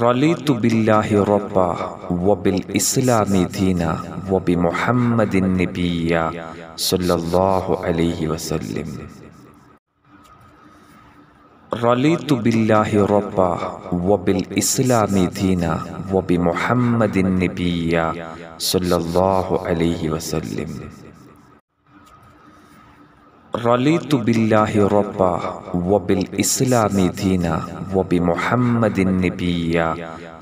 رليت بالله ربا وبالإسلام دينا وبمحمد النبي صلى الله عليه وسلم رليت بالله ربا وبالإسلام دينا وبمحمد النبي صلى الله عليه وسلم رليت بالله ربا وبالإسلام دينا وبمحمد النبي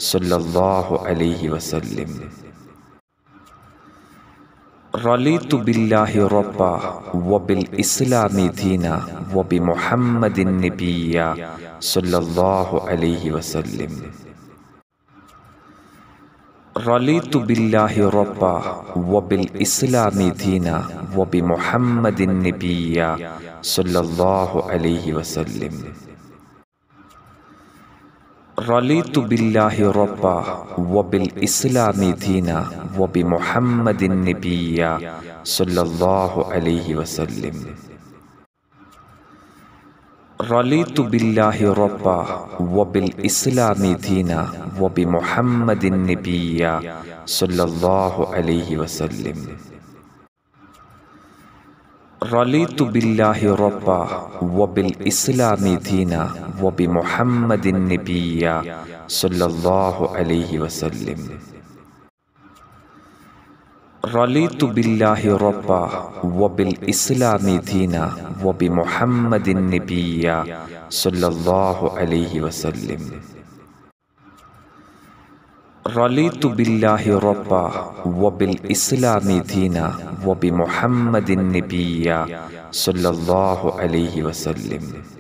صلى الله عليه وسلم رليت بالله ربا وبالإسلام دينا وبمحمد النبي صلى الله عليه وسلم رليت بالله ربا وبالإسلام دينا وبمحمد النبي صلى الله عليه وسلم رليت بالله ربا وبالإسلام دينا وبمحمد النبي صلى الله عليه وسلم رليت بالله ربا وبالإسلام دينا وبمحمد النبي صلى الله عليه وسلم رليت بالله ربا وبالإسلام دينا وبمحمد النبي صلى الله عليه وسلم رليت بالله ربا وبالإسلام دينا وبمحمد النبي صلى الله عليه وسلم رليت بالله ربا وبالإسلام دينا وبمحمد النبي صلى الله عليه وسلم